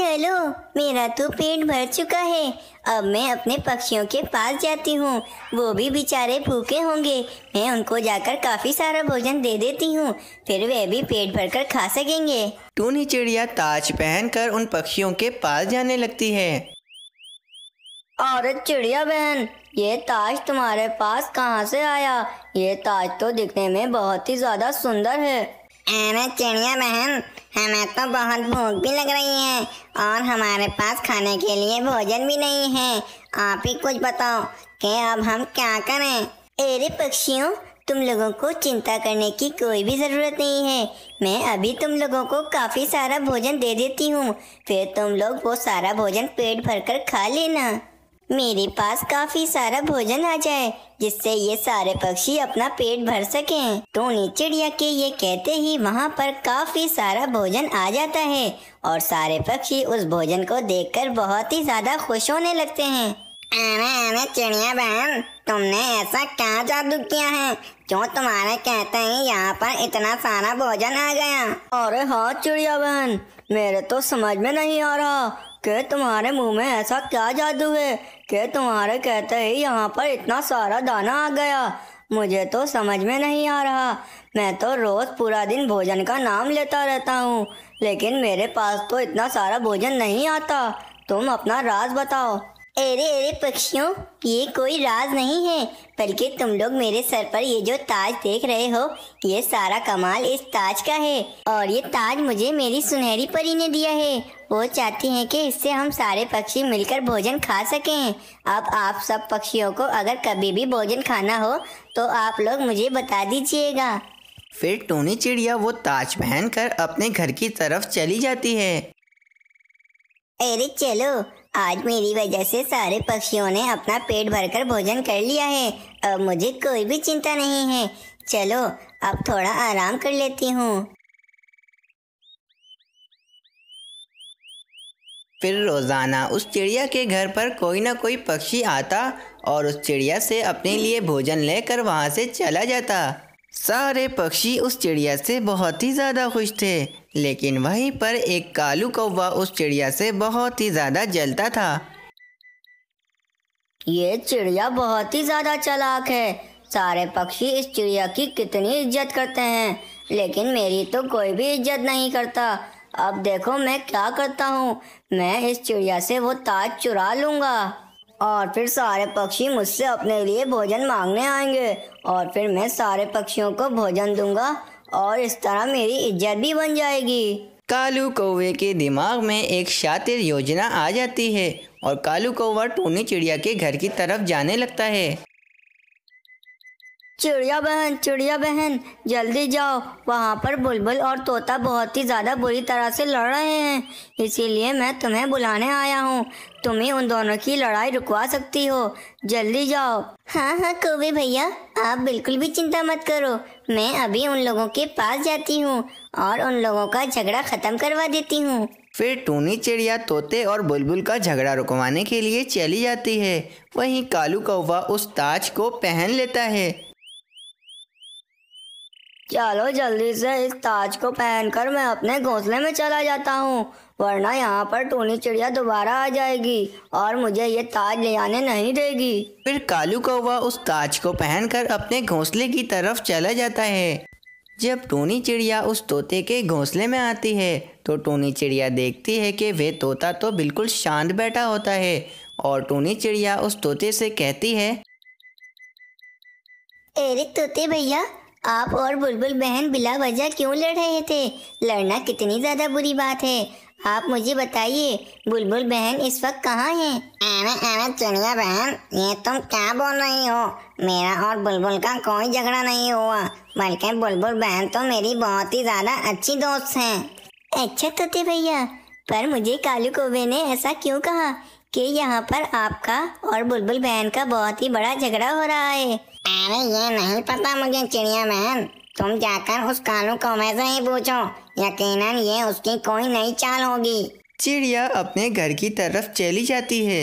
चलो मेरा तो पेट भर चुका है अब मैं अपने पक्षियों के पास जाती हूँ वो भी बेचारे भूखे होंगे मैं उनको जाकर काफ़ी सारा भोजन दे देती हूँ फिर वे भी पेट भर कर खा सकेंगे टूनी चिड़िया ताज पहनकर उन पक्षियों के पास जाने लगती है औरत चिड़िया बहन ये ताज तुम्हारे पास कहाँ से आया ये ताज तो दिखने में बहुत ही ज़्यादा सुंदर है अरे चिड़िया बहन हमें तो बहुत भूख भी लग रही है और हमारे पास खाने के लिए भोजन भी नहीं है आप ही कुछ बताओ कि अब हम क्या करें अरे पक्षियों तुम लोगों को चिंता करने की कोई भी ज़रूरत नहीं है मैं अभी तुम लोगों को काफ़ी सारा भोजन दे देती हूँ फिर तुम लोग वो सारा भोजन पेट भरकर खा लेना मेरे पास काफी सारा भोजन आ जाए जिससे ये सारे पक्षी अपना पेट भर सकें। टोनी चिड़िया के ये कहते ही वहाँ पर काफी सारा भोजन आ जाता है और सारे पक्षी उस भोजन को देखकर बहुत ही ज्यादा खुश होने लगते हैं अरे अरे चिड़िया बहन तुमने ऐसा क्या जादू किया है क्यों तुम्हारे कहते ही यहाँ पर इतना सारा भोजन आ गया और हाँ चिड़िया बहन मेरे तो समझ में नहीं आ रहा कि तुम्हारे मुंह में ऐसा क्या जादू है कि तुम्हारे कहते ही यहाँ पर इतना सारा दाना आ गया मुझे तो समझ में नहीं आ रहा मैं तो रोज़ पूरा दिन भोजन का नाम लेता रहता हूँ लेकिन मेरे पास तो इतना सारा भोजन नहीं आता तुम अपना राज बताओ अरे अरे पक्षियों ये कोई राज नहीं है बल्कि तुम लोग मेरे सर पर ये जो ताज देख रहे हो ये सारा कमाल इस ताज का है और ये ताज मुझे मेरी सुनहरी परी ने दिया है वो चाहती हैं कि इससे हम सारे पक्षी मिलकर भोजन खा सकें अब आप सब पक्षियों को अगर कभी भी भोजन खाना हो तो आप लोग मुझे बता दीजिएगा फिर टोनी चिड़िया वो ताज कर अपने घर की तरफ चली जाती है अरे चलो आज मेरी वजह से सारे पक्षियों ने अपना पेट भरकर भोजन कर लिया है अब मुझे कोई भी चिंता नहीं है चलो अब थोड़ा आराम कर लेती हूँ फिर रोज़ाना उस चिड़िया के घर पर कोई ना कोई पक्षी आता और उस चिड़िया से अपने लिए भोजन लेकर वहाँ से चला जाता सारे पक्षी उस चिड़िया से बहुत ही ज़्यादा खुश थे लेकिन वहीं पर एक कालू कौवा उस चिड़िया से बहुत ही ज़्यादा जलता था ये चिड़िया बहुत ही ज़्यादा चलाक है सारे पक्षी इस चिड़िया की कितनी इज्जत करते हैं लेकिन मेरी तो कोई भी इज्जत नहीं करता अब देखो मैं क्या करता हूँ मैं इस चिड़िया से वो ताज चुरा लूंगा और फिर सारे पक्षी मुझसे अपने लिए भोजन मांगने आएंगे और फिर मैं सारे पक्षियों को भोजन दूंगा और इस तरह मेरी इज्जत भी बन जाएगी कालू कौवे के दिमाग में एक शातिर योजना आ जाती है और कालू कौवा टोनी चिड़िया के घर की तरफ जाने लगता है चिड़िया बहन चिड़िया बहन जल्दी जाओ वहाँ पर बुलबुल और तोता बहुत ही ज़्यादा बुरी तरह से लड़ रहे हैं इसीलिए मैं तुम्हें बुलाने आया हूँ तुम ही उन दोनों की लड़ाई रुकवा सकती हो जल्दी जाओ हाँ हाँ कोवे भैया आप बिल्कुल भी चिंता मत करो मैं अभी उन लोगों के पास जाती हूँ और उन लोगों का झगड़ा ख़त्म करवा देती हूँ फिर टूनी चिड़िया तोते और बुलबुल का झगड़ा रुकवाने के लिए चली जाती है वहीं कालू कौवा उस ताज को पहन लेता है चलो जल्दी से इस ताज को पहनकर मैं अपने घोंसले में चला जाता हूँ वरना यहाँ पर टूनी चिड़िया दोबारा आ जाएगी और मुझे ये ताज ले आने नहीं देगी फिर कालू कौवा उस ताज को पहनकर अपने घोंसले की तरफ चला जाता है जब टूनी चिड़िया उस तोते के घोंसले में आती है तो टूनी चिड़िया देखती है कि वे तोता तो बिल्कुल शांत बैठा होता है और टूनी चिड़िया उस तोते से कहती है अरे तोते भैया आप और बुलबुल बहन बिला वजह क्यों लड़ रहे थे लड़ना कितनी ज्यादा बुरी बात है आप मुझे बताइए बुलबुल बहन इस वक्त कहाँ हैं? अरे अरे चिड़िया बहन ये तुम क्या बोल रही हो मेरा और बुलबुल का कोई झगड़ा नहीं हुआ बल्कि बुलबुल बहन तो मेरी बहुत ही ज्यादा अच्छी दोस्त हैं अच्छा तोते भैया पर मुझे कालू कोबे ने ऐसा क्यों कहा कि यहाँ पर आपका और बुलबुल बहन का बहुत ही बड़ा झगड़ा हो रहा है अरे ये नहीं पता मुझे चिड़िया बहन तुम जाकर उस कालू कौमे से ही पूछो यकीनन ये उसकी कोई नई चाल होगी चिड़िया अपने घर की तरफ चली जाती है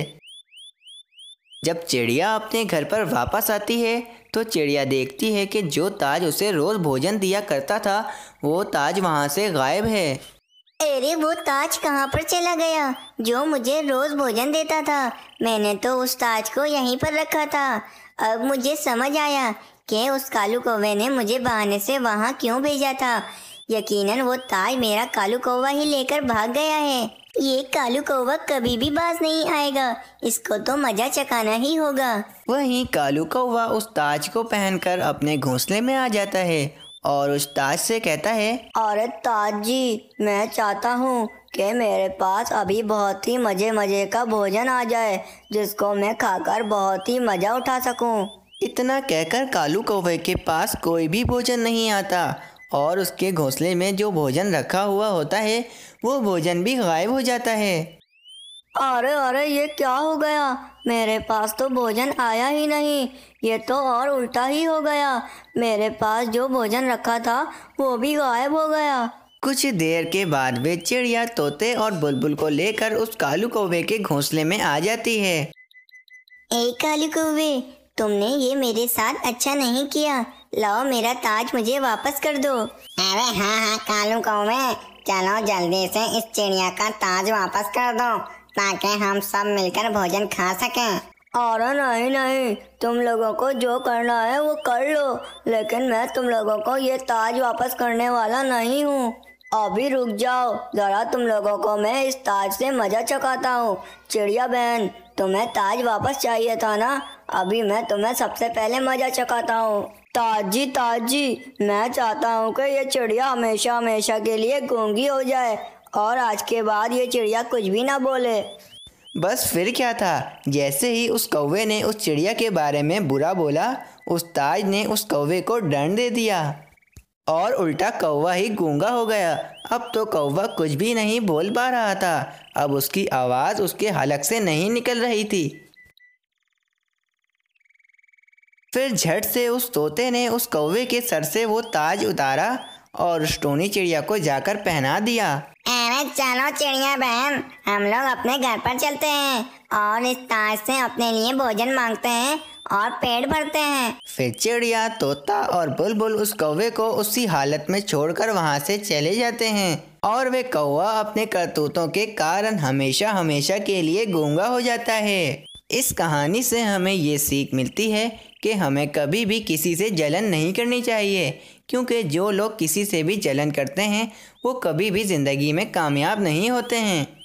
जब चिड़िया अपने घर पर वापस आती है तो चिड़िया देखती है कि जो ताज उसे रोज़ भोजन दिया करता था वो ताज वहाँ से गायब है अरे वो ताज कहाँ पर चला गया जो मुझे रोज भोजन देता था मैंने तो उस ताज को यहीं पर रखा था अब मुझे समझ आया कि उस कालू कौवे ने मुझे बहाने से वहाँ क्यों भेजा था यकीनन वो ताज मेरा कालू कौवा ही लेकर भाग गया है ये कालू कौवा कभी भी बाज नहीं आएगा इसको तो मजा चकाना ही होगा वही कालू कौवा उस ताज को पहनकर अपने घोंसले में आ जाता है और उस ताज से कहता है अरे ताज जी मैं चाहता हूँ कि मेरे पास अभी बहुत ही मज़े मज़े का भोजन आ जाए जिसको मैं खाकर बहुत ही मज़ा उठा सकूँ इतना कहकर कालू कौवे के पास कोई भी भोजन नहीं आता और उसके घोंसले में जो भोजन रखा हुआ होता है वो भोजन भी गायब हो जाता है अरे अरे ये क्या हो गया मेरे पास तो भोजन आया ही नहीं ये तो और उल्टा ही हो गया मेरे पास जो भोजन रखा था वो भी गायब हो गया कुछ देर के बाद वे चिड़िया तोते और बुलबुल को लेकर उस कालू कौवे के घोंसले में आ जाती है ए कालू कौवे तुमने ये मेरे साथ अच्छा नहीं किया लाओ मेरा ताज मुझे वापस कर दो अरे हाँ हाँ कालू कौवे चलो जल्दी से इस चिड़िया का ताज वापस कर दो ताकि हम सब मिलकर भोजन खा सकें और नहीं नहीं तुम लोगों को जो करना है वो कर लो लेकिन मैं तुम लोगों को ये ताज वापस करने वाला नहीं हूँ अभी रुक जाओ जरा तुम लोगों को मैं इस ताज से मजा चकाता हूँ चिड़िया बहन तुम्हें ताज वापस चाहिए था ना अभी मैं तुम्हें सबसे पहले मजा चकाता हूँ ताजी ताजी मैं चाहता हूँ कि ये चिड़िया हमेशा हमेशा के लिए गूंगी हो जाए और आज के बाद ये चिड़िया कुछ भी ना बोले बस फिर क्या था जैसे ही उस कौवे ने उस चिड़िया के बारे में बुरा बोला उस ताज ने उस कौवे को डंड दे दिया और उल्टा कौवा ही गूंगा हो गया अब तो कौवा कुछ भी नहीं बोल पा रहा था अब उसकी आवाज़ उसके हलक से नहीं निकल रही थी फिर झट से उस तोते ने उस कौवे के सर से वो ताज उतारा और उस टोनी चिड़िया को जाकर पहना दिया अरे चलो चिड़िया बहन हम लोग अपने घर पर चलते हैं और इस ताज से अपने लिए भोजन मांगते हैं और पेट भरते हैं फिर चिड़िया तोता और बुलबुल उस कौवे को उसी हालत में छोड़कर वहाँ से चले जाते हैं और वे कौवा अपने करतूतों के कारण हमेशा हमेशा के लिए गूंगा हो जाता है इस कहानी से हमें ये सीख मिलती है कि हमें कभी भी किसी से जलन नहीं करनी चाहिए क्योंकि जो लोग किसी से भी जलन करते हैं वो कभी भी ज़िंदगी में कामयाब नहीं होते हैं